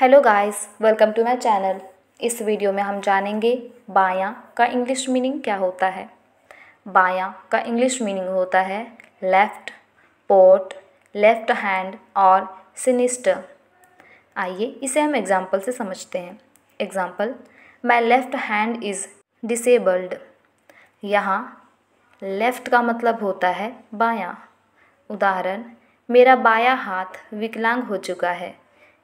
hello guys welcome to my channel इस video में हम जानेंगे बायां का इंग्लिश मीनिंग क्या होता है बायां का इंग्लिश मीनिंग होता है लेफ़्ट पोर्ट लेफ़्ट हैंड और सिनिस्टर आइए इसे हम एग्जांपल से समझते हैं example my left hand is disabled यहाँ लेफ़्ट का मतलब होता है बायां उदाहरण मेरा बायां हाथ विकलांग हो चुका है